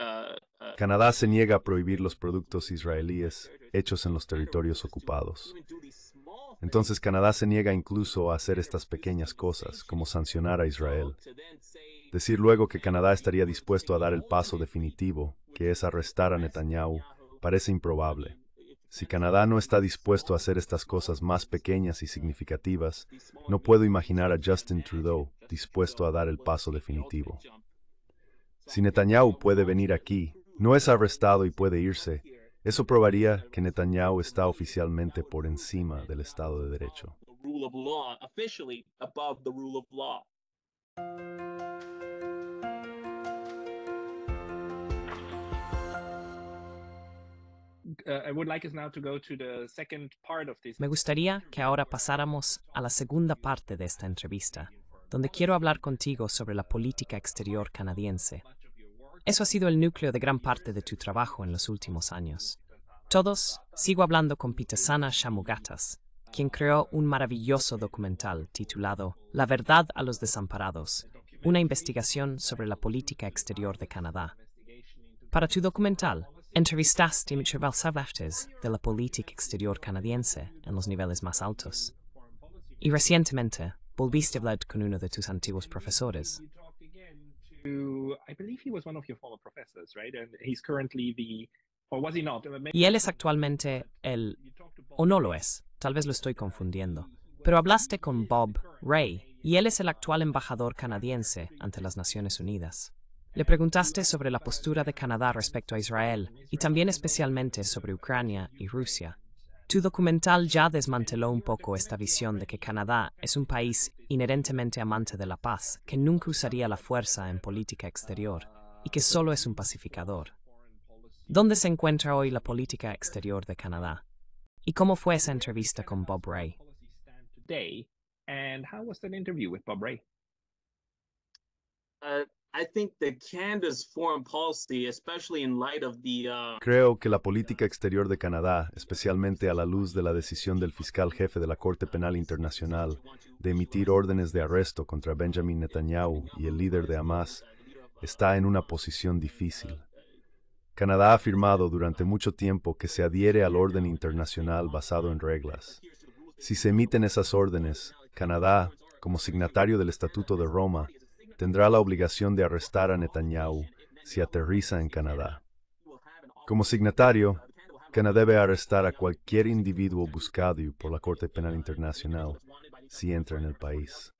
Uh, uh, Canadá se niega a prohibir los productos israelíes hechos en los territorios ocupados. Entonces Canadá se niega incluso a hacer estas pequeñas cosas, como sancionar a Israel. Decir luego que Canadá estaría dispuesto a dar el paso definitivo, que es arrestar a Netanyahu, parece improbable. Si Canadá no está dispuesto a hacer estas cosas más pequeñas y significativas, no puedo imaginar a Justin Trudeau dispuesto a dar el paso definitivo. Si Netanyahu puede venir aquí, no es arrestado y puede irse, eso probaría que Netanyahu está oficialmente por encima del Estado de Derecho. Me gustaría que ahora pasáramos a la segunda parte de esta entrevista, donde quiero hablar contigo sobre la política exterior canadiense. Eso ha sido el núcleo de gran parte de tu trabajo en los últimos años. Todos, sigo hablando con Pitasana Shamugatas, quien creó un maravilloso documental titulado La verdad a los desamparados, una investigación sobre la política exterior de Canadá. Para tu documental, entrevistaste a Michel de la política exterior canadiense en los niveles más altos. Y recientemente, Volviste a hablar con uno de tus antiguos profesores. Y él es actualmente el... o no lo es, tal vez lo estoy confundiendo. Pero hablaste con Bob Ray, y él es el actual embajador canadiense ante las Naciones Unidas. Le preguntaste sobre la postura de Canadá respecto a Israel, y también especialmente sobre Ucrania y Rusia, su este documental ya desmanteló un poco esta visión de que Canadá es un país inherentemente amante de la paz, que nunca usaría la fuerza en política exterior y que solo es un pacificador. ¿Dónde se encuentra hoy la política exterior de Canadá? ¿Y cómo fue esa entrevista con Bob Ray? Creo que la política exterior de Canadá, especialmente a la luz de la decisión del fiscal jefe de la Corte Penal Internacional de emitir órdenes de arresto contra Benjamin Netanyahu y el líder de Hamas, está en una posición difícil. Canadá ha afirmado durante mucho tiempo que se adhiere al orden internacional basado en reglas. Si se emiten esas órdenes, Canadá, como signatario del Estatuto de Roma, tendrá la obligación de arrestar a Netanyahu si aterriza en Canadá. Como signatario, Canadá debe arrestar a cualquier individuo buscado por la Corte Penal Internacional si entra en el país.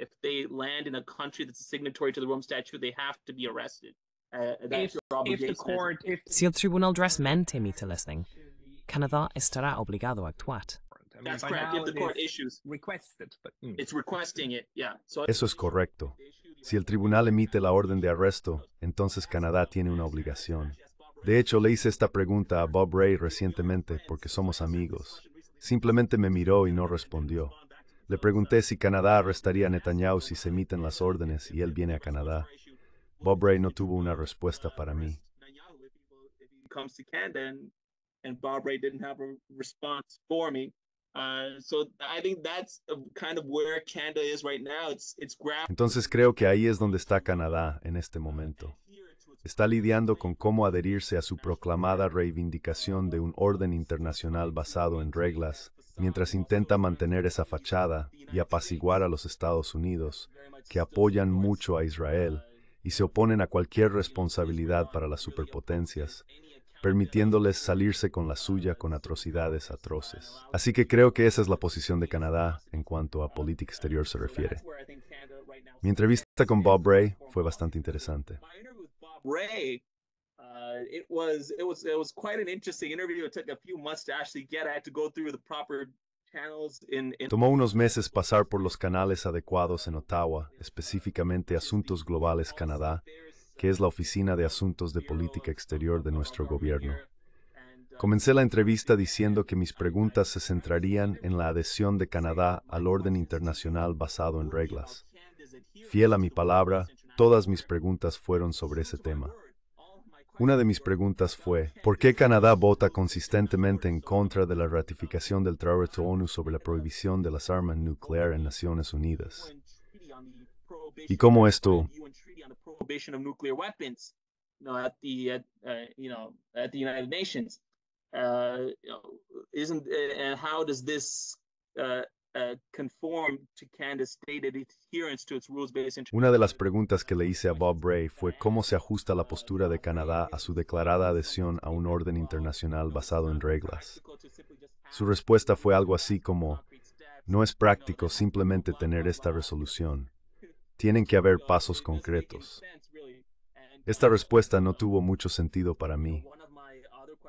Si el tribunal realmente emite la orden, Canadá estará obligado a actuar. Eso es correcto. Si el tribunal emite la orden de arresto, entonces Canadá tiene una obligación. De hecho, le hice esta pregunta a Bob Ray recientemente porque somos amigos. Simplemente me miró y no respondió. Le pregunté si Canadá arrestaría a Netanyahu si se emiten las órdenes y él viene a Canadá. Bob Ray no tuvo una respuesta para mí. Entonces creo que ahí es donde está Canadá en este momento. Está lidiando con cómo adherirse a su proclamada reivindicación de un orden internacional basado en reglas, mientras intenta mantener esa fachada y apaciguar a los Estados Unidos, que apoyan mucho a Israel y se oponen a cualquier responsabilidad para las superpotencias, permitiéndoles salirse con la suya con atrocidades atroces. Así que creo que esa es la posición de Canadá en cuanto a política exterior se refiere. Mi entrevista con Bob Ray fue bastante interesante. Tomó unos meses pasar por los canales adecuados en Ottawa, específicamente Asuntos Globales Canadá, que es la Oficina de Asuntos de Política Exterior de nuestro gobierno. Comencé la entrevista diciendo que mis preguntas se centrarían en la adhesión de Canadá al orden internacional basado en reglas. Fiel a mi palabra, todas mis preguntas fueron sobre ese tema. Una de mis preguntas fue, ¿por qué Canadá vota consistentemente en contra de la ratificación del Tratado ONU sobre la prohibición de las armas nucleares en Naciones Unidas? Y cómo esto una de las preguntas que le hice a Bob Bray fue cómo se ajusta la postura de Canadá a su declarada adhesión a un orden internacional basado en reglas. Su respuesta fue algo así como, no es práctico simplemente tener esta resolución. Tienen que haber pasos concretos. Esta respuesta no tuvo mucho sentido para mí.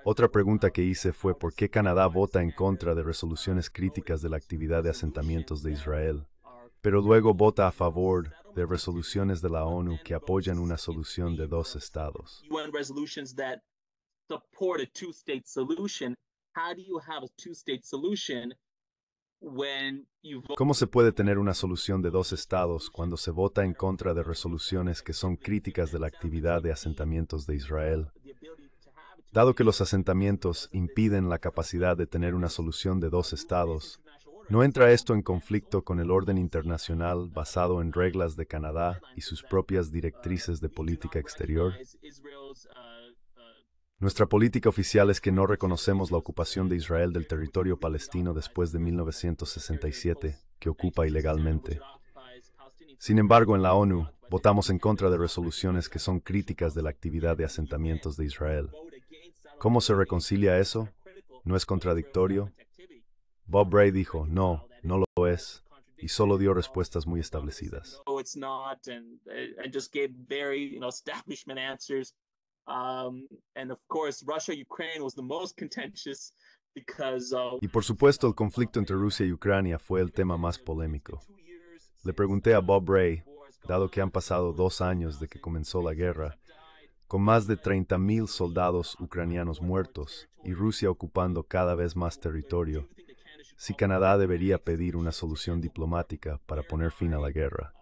Otra pregunta que hice fue por qué Canadá vota en contra de resoluciones críticas de la actividad de asentamientos de Israel, pero luego vota a favor de resoluciones de la ONU que apoyan una solución de dos estados. ¿Cómo se puede tener una solución de dos estados cuando se vota en contra de resoluciones que son críticas de la actividad de asentamientos de Israel? Dado que los asentamientos impiden la capacidad de tener una solución de dos estados, ¿no entra esto en conflicto con el orden internacional basado en reglas de Canadá y sus propias directrices de política exterior? Nuestra política oficial es que no reconocemos la ocupación de Israel del territorio palestino después de 1967, que ocupa ilegalmente. Sin embargo, en la ONU votamos en contra de resoluciones que son críticas de la actividad de asentamientos de Israel. ¿Cómo se reconcilia eso? ¿No es contradictorio? Bob Bray dijo, no, no lo es, y solo dio respuestas muy establecidas. Y por supuesto, el conflicto entre Rusia y Ucrania fue el tema más polémico. Le pregunté a Bob Ray, dado que han pasado dos años de que comenzó la guerra, con más de 30.000 soldados uh, ucranianos muertos y Rusia ocupando cada vez más territorio, si Canadá debería pedir una solución diplomática para poner fin a la guerra.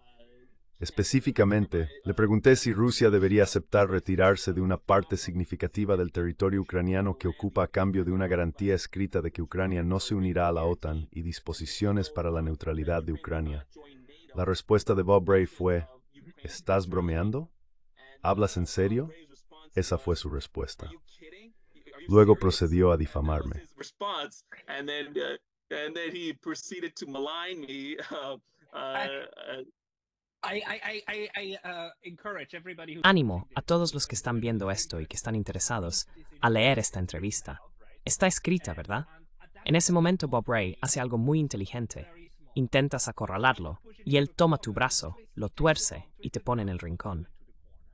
Específicamente, le pregunté si Rusia debería aceptar retirarse de una parte significativa del territorio ucraniano que ocupa a cambio de una garantía escrita de que Ucrania no se unirá a la OTAN y disposiciones para la neutralidad de Ucrania. La respuesta de Bob Ray fue, ¿estás bromeando? ¿Hablas en serio? Esa fue su respuesta. Luego procedió a difamarme. Ánimo uh, a todos los que están viendo esto y que están interesados a leer esta entrevista. Está escrita, ¿verdad? En ese momento Bob Ray hace algo muy inteligente. Intentas acorralarlo y él toma tu brazo, lo tuerce y te pone en el rincón.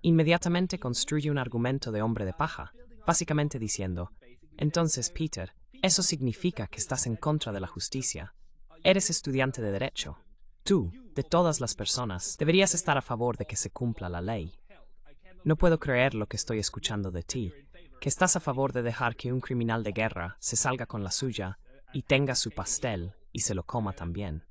Inmediatamente construye un argumento de hombre de paja, básicamente diciendo, entonces Peter, eso significa que estás en contra de la justicia. Eres estudiante de derecho. Tú, de todas las personas, deberías estar a favor de que se cumpla la ley. No puedo creer lo que estoy escuchando de ti, que estás a favor de dejar que un criminal de guerra se salga con la suya y tenga su pastel y se lo coma también.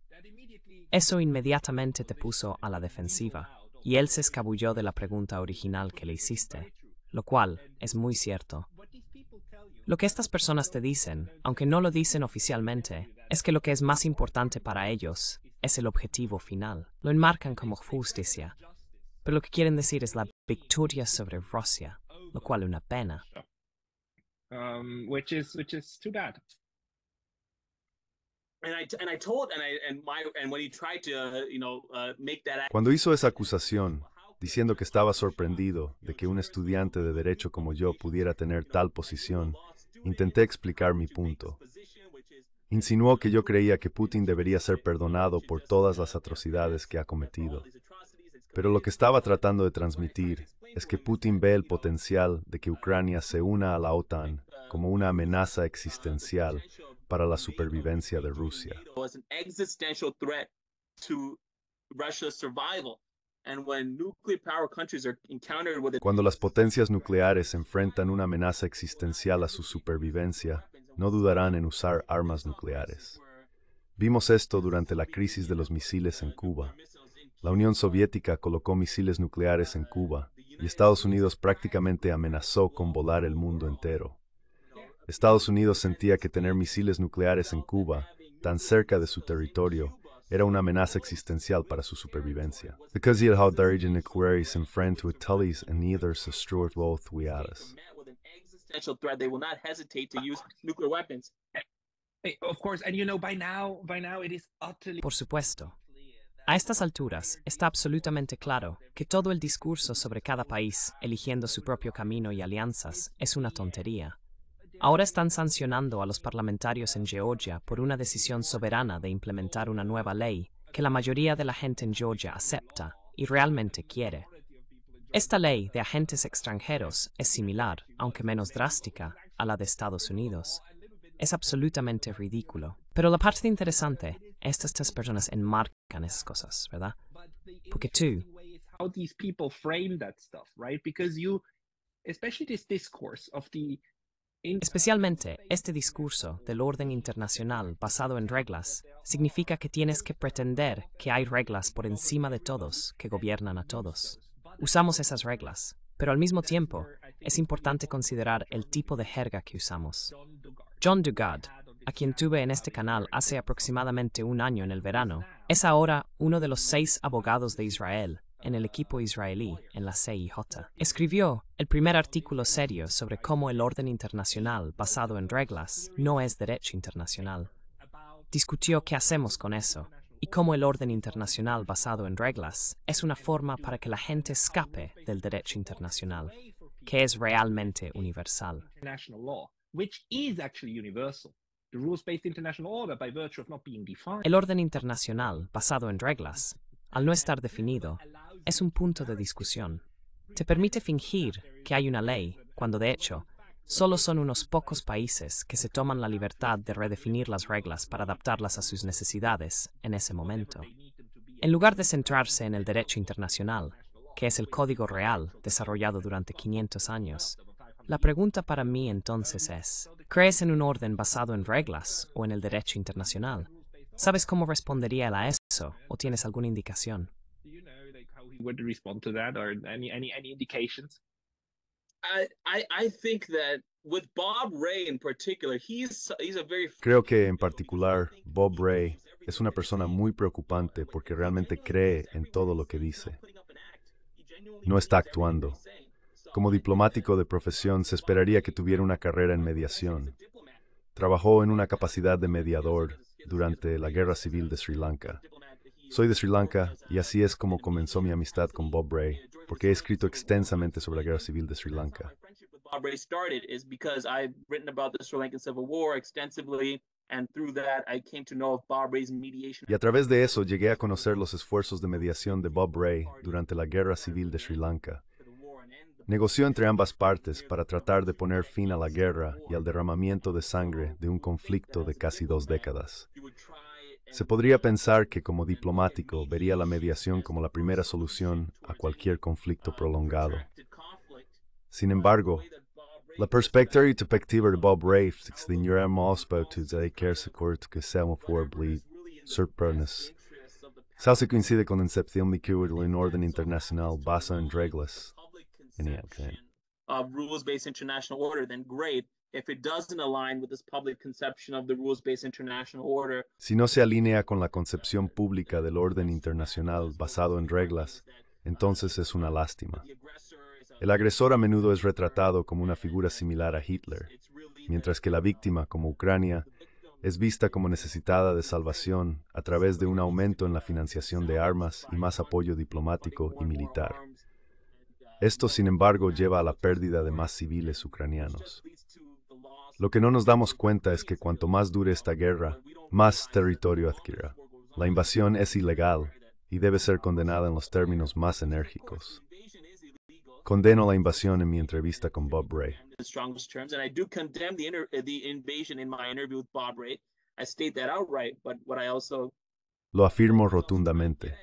Eso inmediatamente te puso a la defensiva, y él se escabulló de la pregunta original que le hiciste, lo cual es muy cierto. Lo que estas personas te dicen, aunque no lo dicen oficialmente, es que lo que es más importante para ellos es el objetivo final. Lo enmarcan como justicia, pero lo que quieren decir es la victoria sobre Rusia, lo cual es una pena. Cuando hizo esa acusación, diciendo que estaba sorprendido de que un estudiante de derecho como yo pudiera tener tal posición, intenté explicar mi punto. Insinuó que yo creía que Putin debería ser perdonado por todas las atrocidades que ha cometido. Pero lo que estaba tratando de transmitir es que Putin ve el potencial de que Ucrania se una a la OTAN como una amenaza existencial para la supervivencia de Rusia. Cuando las potencias nucleares enfrentan una amenaza existencial a su supervivencia, no dudarán en usar armas nucleares. Vimos esto durante la crisis de los misiles en Cuba. La Unión Soviética colocó misiles nucleares en Cuba y Estados Unidos prácticamente amenazó con volar el mundo entero. Estados Unidos sentía que tener misiles nucleares en Cuba, tan cerca de su territorio, era una amenaza existencial para su supervivencia. Por supuesto. A estas alturas, está absolutamente claro que todo el discurso sobre cada país eligiendo su propio camino y alianzas es una tontería. Ahora están sancionando a los parlamentarios en Georgia por una decisión soberana de implementar una nueva ley que la mayoría de la gente en Georgia acepta y realmente quiere. Esta ley de agentes extranjeros es similar, aunque menos drástica, a la de Estados Unidos. Es absolutamente ridículo. Pero la parte interesante, estas tres personas enmarcan esas cosas, ¿verdad? Porque tú... Especialmente este discurso del orden internacional basado en reglas significa que tienes que pretender que hay reglas por encima de todos que gobiernan a todos. Usamos esas reglas, pero al mismo tiempo es importante considerar el tipo de jerga que usamos. John Dugard, a quien tuve en este canal hace aproximadamente un año en el verano, es ahora uno de los seis abogados de Israel en el equipo israelí en la CIJ. Escribió el primer artículo serio sobre cómo el orden internacional basado en reglas no es derecho internacional. Discutió qué hacemos con eso y cómo el orden internacional basado en reglas es una forma para que la gente escape del derecho internacional, que es realmente universal. El orden internacional basado en reglas, al no estar definido, es un punto de discusión. Te permite fingir que hay una ley cuando de hecho Solo son unos pocos países que se toman la libertad de redefinir las reglas para adaptarlas a sus necesidades en ese momento. En lugar de centrarse en el derecho internacional, que es el código real desarrollado durante 500 años, la pregunta para mí entonces es, ¿crees en un orden basado en reglas o en el derecho internacional? ¿Sabes cómo respondería él a eso o tienes alguna indicación? I, Creo que en particular Bob Ray es una persona muy preocupante porque realmente cree en todo lo que dice. No está actuando. Como diplomático de profesión se esperaría que tuviera una carrera en mediación. Trabajó en una capacidad de mediador durante la Guerra Civil de Sri Lanka. Soy de Sri Lanka y así es como comenzó mi amistad con Bob Ray, porque he escrito extensamente sobre la guerra civil de Sri Lanka. Y a través de eso llegué a conocer los esfuerzos de mediación de Bob Ray durante la Guerra Civil de Sri Lanka. Negoció entre ambas partes para tratar de poner fin a la guerra y al derramamiento de sangre de un conflicto de casi dos décadas. Se podría pensar que como diplomático vería la mediación como la primera solución a cualquier conflicto prolongado. Sin embargo, la perspectiva y de Bob Rafe extinguirá más para de Kersekort que seamos forably se que coincide con la incepción de que el orden internacional basa en reglas. En el internacional then great. Si no se alinea con la concepción pública del orden internacional basado en reglas, entonces es una lástima. El agresor a menudo es retratado como una figura similar a Hitler, mientras que la víctima, como Ucrania, es vista como necesitada de salvación a través de un aumento en la financiación de armas y más apoyo diplomático y militar. Esto, sin embargo, lleva a la pérdida de más civiles ucranianos. Lo que no nos damos cuenta es que cuanto más dure esta guerra, más territorio adquiera. La invasión es ilegal y debe ser condenada en los términos más enérgicos. Condeno la invasión en mi entrevista con Bob Ray. Lo afirmo rotundamente.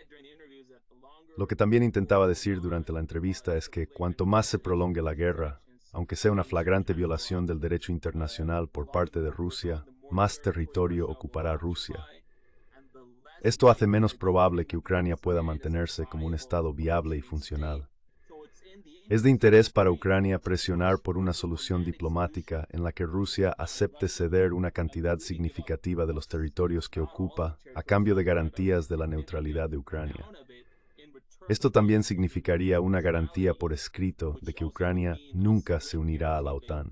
Lo que también intentaba decir durante la entrevista es que cuanto más se prolongue la guerra, aunque sea una flagrante violación del derecho internacional por parte de Rusia, más territorio ocupará Rusia. Esto hace menos probable que Ucrania pueda mantenerse como un Estado viable y funcional. Es de interés para Ucrania presionar por una solución diplomática en la que Rusia acepte ceder una cantidad significativa de los territorios que ocupa a cambio de garantías de la neutralidad de Ucrania. Esto también significaría una garantía por escrito de que Ucrania nunca se unirá a la OTAN.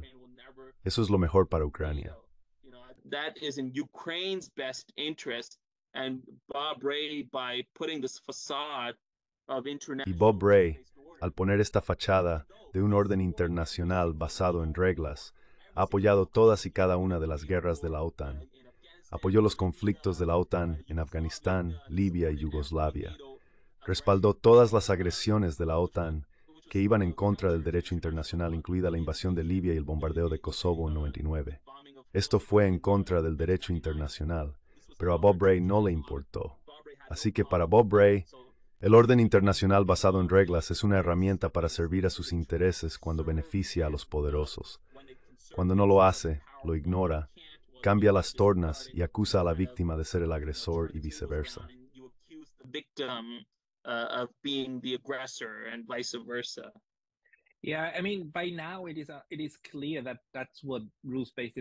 Eso es lo mejor para Ucrania. Y Bob Ray, al poner esta fachada de un orden internacional basado en reglas, ha apoyado todas y cada una de las guerras de la OTAN. Apoyó los conflictos de la OTAN en Afganistán, Libia y Yugoslavia respaldó todas las agresiones de la OTAN que iban en contra del derecho internacional, incluida la invasión de Libia y el bombardeo de Kosovo en 99. Esto fue en contra del derecho internacional, pero a Bob Ray no le importó. Así que para Bob Ray, el orden internacional basado en reglas es una herramienta para servir a sus intereses cuando beneficia a los poderosos. Cuando no lo hace, lo ignora, cambia las tornas y acusa a la víctima de ser el agresor y viceversa. Uh, of being the aggressor and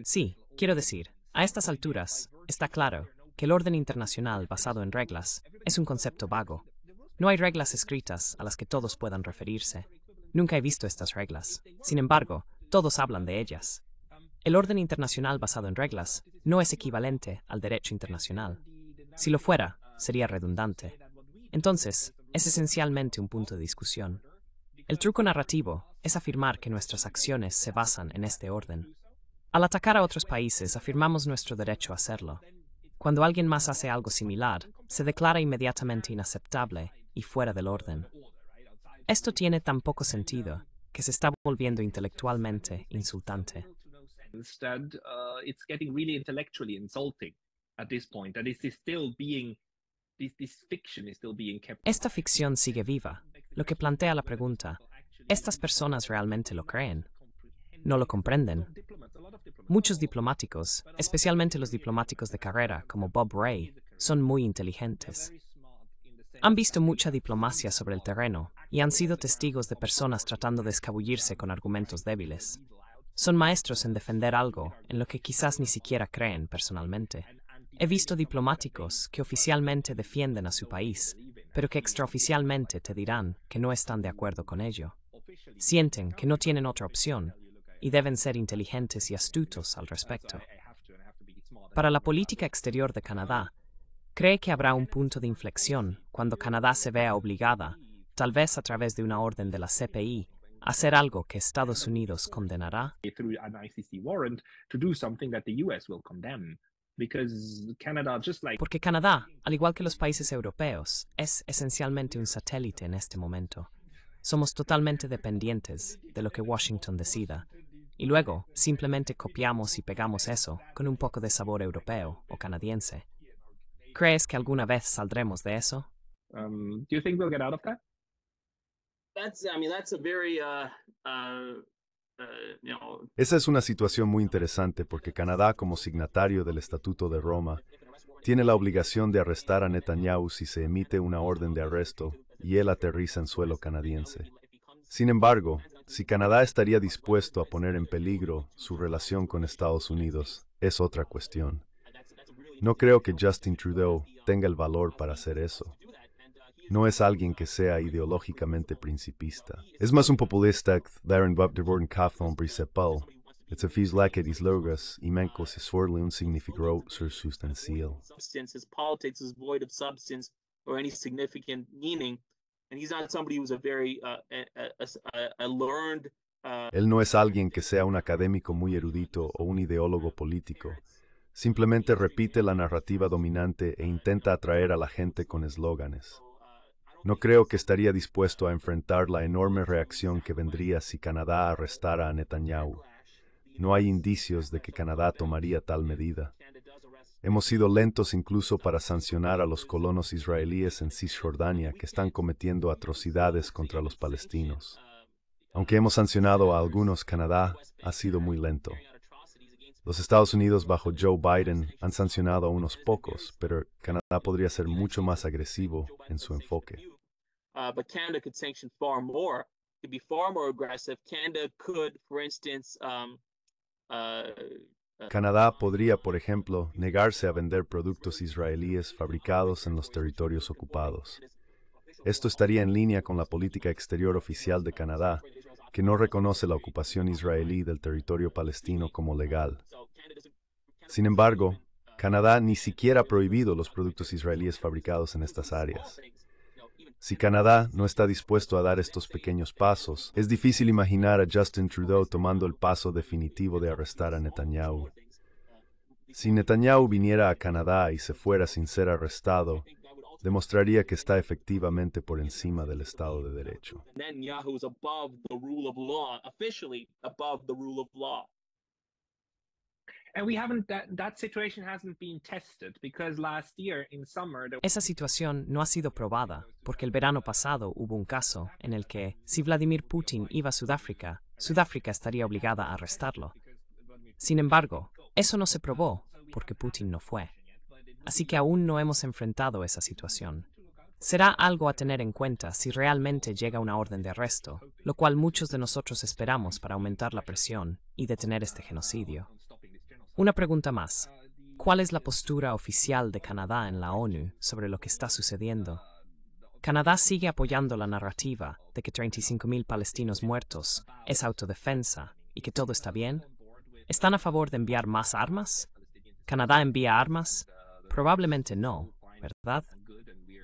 Sí, quiero decir, a estas alturas está claro que el orden internacional basado en reglas es un concepto vago. No hay reglas escritas a las que todos puedan referirse. Nunca he visto estas reglas. Sin embargo, todos hablan de ellas. El orden internacional basado en reglas no es equivalente al derecho internacional. Si lo fuera, sería redundante. Entonces, es esencialmente un punto de discusión. El truco narrativo es afirmar que nuestras acciones se basan en este orden. Al atacar a otros países, afirmamos nuestro derecho a hacerlo. Cuando alguien más hace algo similar, se declara inmediatamente inaceptable y fuera del orden. Esto tiene tan poco sentido que se está volviendo intelectualmente insultante. Esta ficción sigue viva, lo que plantea la pregunta, ¿estas personas realmente lo creen? No lo comprenden. Muchos diplomáticos, especialmente los diplomáticos de carrera como Bob Ray, son muy inteligentes. Han visto mucha diplomacia sobre el terreno y han sido testigos de personas tratando de escabullirse con argumentos débiles. Son maestros en defender algo en lo que quizás ni siquiera creen personalmente. He visto diplomáticos que oficialmente defienden a su país, pero que extraoficialmente te dirán que no están de acuerdo con ello. Sienten que no tienen otra opción y deben ser inteligentes y astutos al respecto. Para la política exterior de Canadá, cree que habrá un punto de inflexión cuando Canadá se vea obligada, tal vez a través de una orden de la CPI, a hacer algo que Estados Unidos condenará. Porque Canadá, al igual que los países europeos, es esencialmente un satélite en este momento. Somos totalmente dependientes de lo que Washington decida. Y luego simplemente copiamos y pegamos eso con un poco de sabor europeo o canadiense. ¿Crees que alguna vez saldremos de eso? Eh, Esa es una situación muy interesante porque Canadá, como signatario del Estatuto de Roma, tiene la obligación de arrestar a Netanyahu si se emite una orden de arresto y él aterriza en suelo canadiense. Sin embargo, si Canadá estaría dispuesto a poner en peligro su relación con Estados Unidos, es otra cuestión. No creo que Justin Trudeau tenga el valor para hacer eso no es alguien que sea ideológicamente principista. Es más un populista que Darren Bob de worden een principal. Es affies lekker is logos y menkos is un significado sur uh, uh, Él no es alguien que sea un académico muy erudito o un ideólogo político. Simplemente repite la narrativa dominante e intenta atraer a la gente con eslóganes. No creo que estaría dispuesto a enfrentar la enorme reacción que vendría si Canadá arrestara a Netanyahu. No hay indicios de que Canadá tomaría tal medida. Hemos sido lentos incluso para sancionar a los colonos israelíes en Cisjordania que están cometiendo atrocidades contra los palestinos. Aunque hemos sancionado a algunos, Canadá ha sido muy lento. Los Estados Unidos bajo Joe Biden han sancionado a unos pocos, pero Canadá podría ser mucho más agresivo en su enfoque. Uh, um, uh, uh, Canadá podría, por ejemplo, negarse a vender productos israelíes fabricados en los territorios ocupados. Esto estaría en línea con la política exterior oficial de Canadá, que no reconoce la ocupación israelí del territorio palestino como legal. Sin embargo, Canadá ni siquiera ha prohibido los productos israelíes fabricados en estas áreas. Si Canadá no está dispuesto a dar estos pequeños pasos, es difícil imaginar a Justin Trudeau tomando el paso definitivo de arrestar a Netanyahu. Si Netanyahu viniera a Canadá y se fuera sin ser arrestado, demostraría que está efectivamente por encima del Estado de Derecho. Esa situación no ha sido probada porque el verano pasado hubo un caso en el que si Vladimir Putin iba a Sudáfrica, Sudáfrica estaría obligada a arrestarlo. Sin embargo, eso no se probó porque Putin no fue así que aún no hemos enfrentado esa situación. Será algo a tener en cuenta si realmente llega una orden de arresto, lo cual muchos de nosotros esperamos para aumentar la presión y detener este genocidio. Una pregunta más. ¿Cuál es la postura oficial de Canadá en la ONU sobre lo que está sucediendo? Canadá sigue apoyando la narrativa de que 35.000 palestinos muertos es autodefensa y que todo está bien. ¿Están a favor de enviar más armas? Canadá envía armas, Probablemente no, ¿verdad?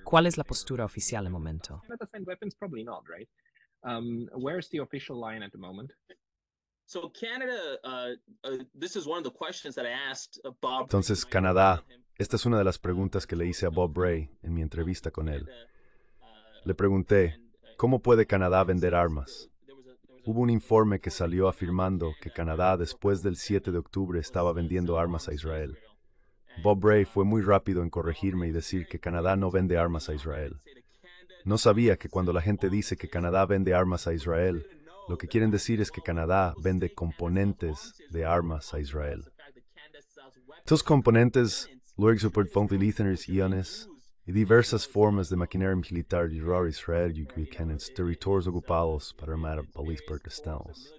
¿Cuál es la postura oficial al momento? Entonces, Canadá, esta es una de las preguntas que le hice a Bob Bray en mi entrevista con él. Uh, le pregunté, uh, ¿cómo puede Canadá vender armas? Hubo un informe que salió afirmando que Canadá después del 7 de octubre estaba vendiendo armas a Israel. Bob Ray fue muy rápido en corregirme y decir que Canadá no vende armas a Israel. No sabía que cuando la gente dice que Canadá vende armas a Israel, lo que quieren decir es que Canadá vende componentes de armas a Israel. Estos componentes luego Support listeners iones y diversas formas de maquinaria militar de a Israel y que en los territorios ocupados para matar a los palestinos.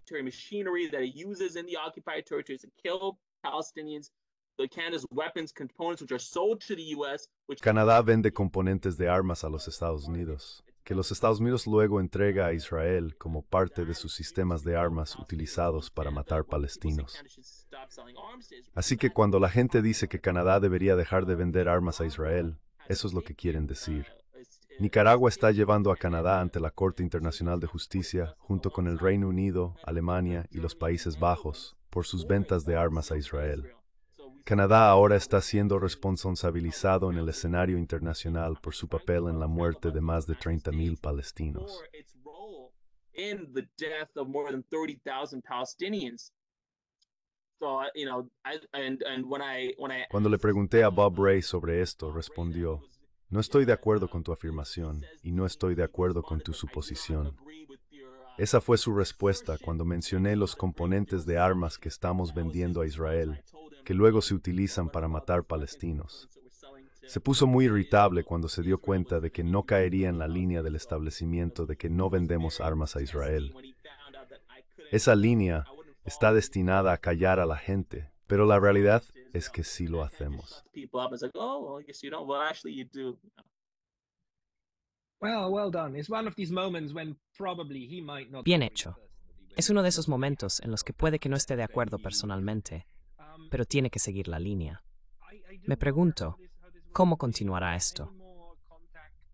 Canadá vende componentes de armas a los Estados Unidos, que los Estados Unidos luego entrega a Israel como parte de sus sistemas de armas utilizados para matar palestinos. Así que cuando la gente dice que Canadá debería dejar de vender armas a Israel, eso es lo que quieren decir. Nicaragua está llevando a Canadá ante la Corte Internacional de Justicia, junto con el Reino Unido, Alemania y los Países Bajos, por sus ventas de armas a Israel. Canadá ahora está siendo responsabilizado en el escenario internacional por su papel en la muerte de más de 30.000 palestinos. Cuando le pregunté a Bob Ray sobre esto, respondió, no estoy de acuerdo con tu afirmación y no estoy de acuerdo con tu suposición. Esa fue su respuesta cuando mencioné los componentes de armas que estamos vendiendo a Israel que luego se utilizan para matar palestinos. Se puso muy irritable cuando se dio cuenta de que no caería en la línea del establecimiento de que no vendemos armas a Israel. Esa línea está destinada a callar a la gente, pero la realidad es que sí lo hacemos. Bien hecho. Es uno de esos momentos en los que puede que no esté de acuerdo personalmente, pero tiene que seguir la línea. Me pregunto, ¿cómo continuará esto?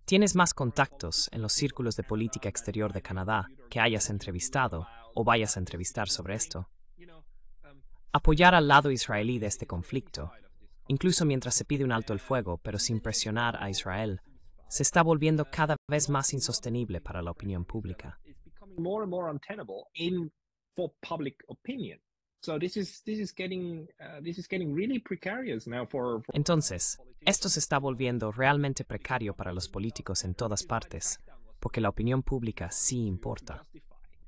Tienes más contactos en los círculos de política exterior de Canadá que hayas entrevistado o vayas a entrevistar sobre esto. Um, Apoyar al lado israelí de este conflicto, incluso mientras se pide un alto el fuego, pero sin presionar a Israel, se está volviendo cada vez más insostenible para la opinión pública. Entonces, esto se está volviendo realmente precario para los políticos en todas partes, porque la opinión pública sí importa.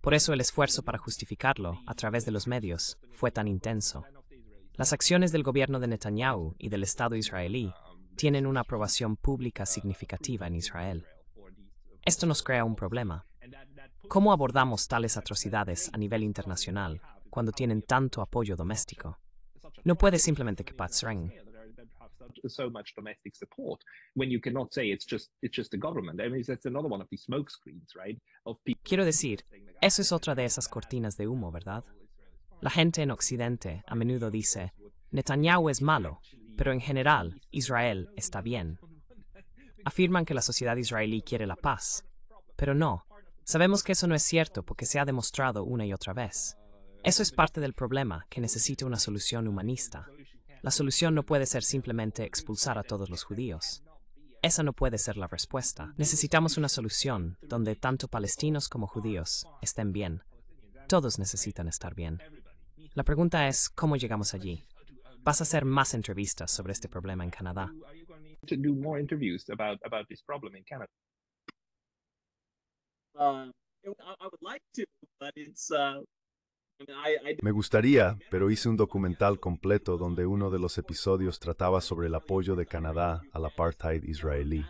Por eso el esfuerzo para justificarlo a través de los medios fue tan intenso. Las acciones del gobierno de Netanyahu y del Estado israelí tienen una aprobación pública significativa en Israel. Esto nos crea un problema. ¿Cómo abordamos tales atrocidades a nivel internacional cuando tienen tanto apoyo doméstico. No puede simplemente que paz Quiero decir, eso es otra de esas cortinas de humo, ¿verdad? La gente en Occidente a menudo dice, Netanyahu es malo, pero en general Israel está bien. Afirman que la sociedad israelí quiere la paz, pero no. Sabemos que eso no es cierto porque se ha demostrado una y otra vez. Eso es parte del problema, que necesita una solución humanista. La solución no puede ser simplemente expulsar a todos los judíos. Esa no puede ser la respuesta. Necesitamos una solución donde tanto palestinos como judíos estén bien. Todos necesitan estar bien. La pregunta es, ¿cómo llegamos allí? Vas a hacer más entrevistas sobre este problema en Canadá. Me gustaría, pero hice un documental completo donde uno de los episodios trataba sobre el apoyo de Canadá al apartheid israelí.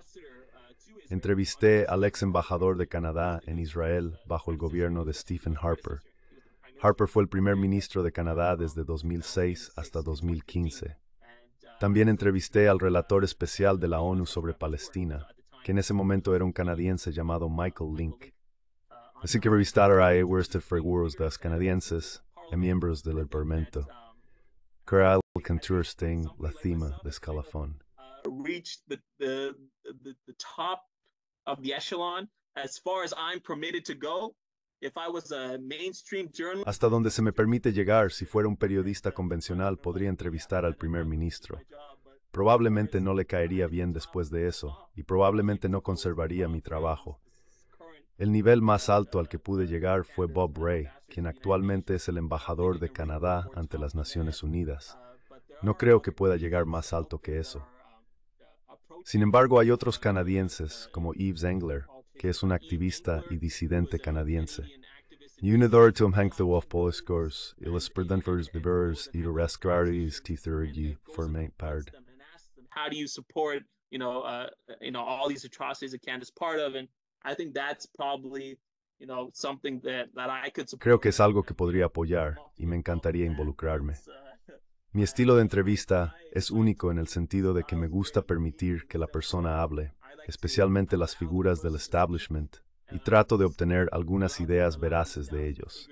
Entrevisté al ex embajador de Canadá en Israel bajo el gobierno de Stephen Harper. Harper fue el primer ministro de Canadá desde 2006 hasta 2015. También entrevisté al relator especial de la ONU sobre Palestina, que en ese momento era un canadiense llamado Michael Link. Así que revistaron a Worcester Fregueros das Canadienses a eh, miembros del Parlamento, la cima de escalafón. Reached the, the, the top of the echelon as Hasta donde se me permite llegar, si fuera un periodista convencional, podría entrevistar al primer ministro. Probablemente no le caería bien después de eso, y probablemente no conservaría mi trabajo. El nivel más alto al que pude llegar fue Bob Ray, quien actualmente es el embajador de Canadá ante las Naciones Unidas. No creo que pueda llegar más alto que eso. Sin embargo, hay otros canadienses, como Yves Engler, que es un activista y disidente canadiense. Unidorit the wolf pard. How do you support, you know, uh, you know, all these atrocities that Canada's part of Creo que es algo que podría apoyar y me encantaría involucrarme. Mi estilo de entrevista es único en el sentido de que me gusta permitir que la persona hable, especialmente las figuras del establishment, y trato de obtener algunas ideas veraces de ellos.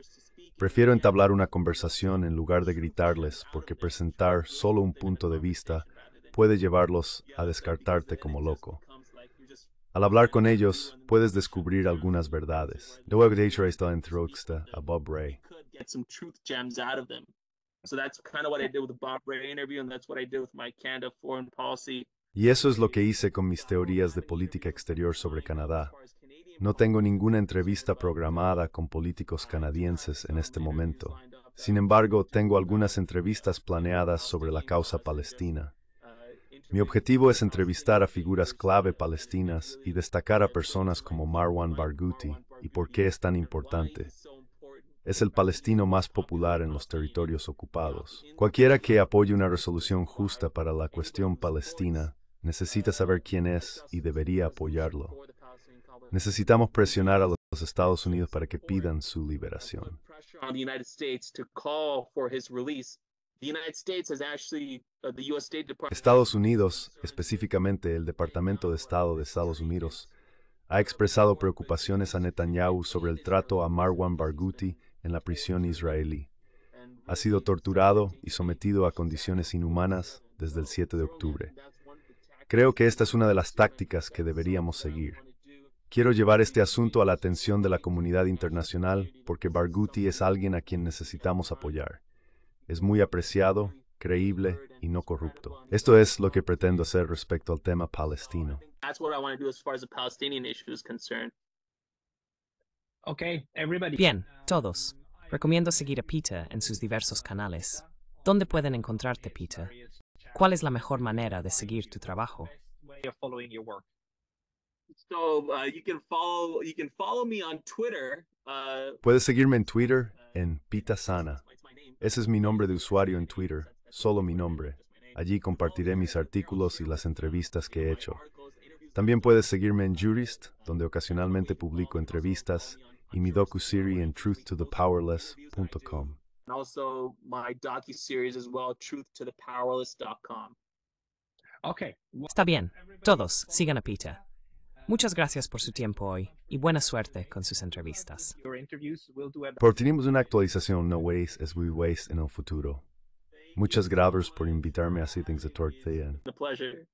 Prefiero entablar una conversación en lugar de gritarles porque presentar solo un punto de vista puede llevarlos a descartarte como loco. Al hablar con ellos, puedes descubrir algunas verdades. The So that's kind of what I did with the Bob interview, and that's what I with my Canada foreign policy. Y eso es lo que hice con mis teorías de política exterior sobre Canadá. No tengo ninguna entrevista programada con políticos canadienses en este momento. Sin embargo, tengo algunas entrevistas planeadas sobre la causa palestina. Mi objetivo es entrevistar a figuras clave palestinas y destacar a personas como Marwan Barghouti y por qué es tan importante. Es el palestino más popular en los territorios ocupados. Cualquiera que apoye una resolución justa para la cuestión palestina necesita saber quién es y debería apoyarlo. Necesitamos presionar a los Estados Unidos para que pidan su liberación. Uh, Estados Unidos, específicamente el Departamento de Estado de Estados Unidos, ha expresado preocupaciones a Netanyahu sobre el trato a Marwan Barghouti en la prisión israelí. Ha sido torturado y sometido a condiciones inhumanas desde el 7 de octubre. Creo que esta es una de las tácticas que deberíamos seguir. Quiero llevar este asunto a la atención de la comunidad internacional porque Barghouti es alguien a quien necesitamos apoyar es muy apreciado, creíble y no corrupto. Esto es lo que pretendo hacer respecto al tema palestino. Bien, todos. Recomiendo seguir a Peter en sus diversos canales. ¿Dónde pueden encontrarte, Peter? ¿Cuál es la mejor manera de seguir tu trabajo? Puedes seguirme en Twitter en Pita Sana. Ese es mi nombre de usuario en Twitter, solo mi nombre. Allí compartiré mis artículos y las entrevistas que he hecho. También puedes seguirme en Jurist, donde ocasionalmente publico entrevistas, y mi docu-serie en truthtothepowerless.com. Está bien. Todos sigan a Peter. Muchas gracias por su tiempo hoy y buena suerte con sus entrevistas. tenemos una actualización No Waste as We Waste en el futuro. Muchas gracias por invitarme a Sittings de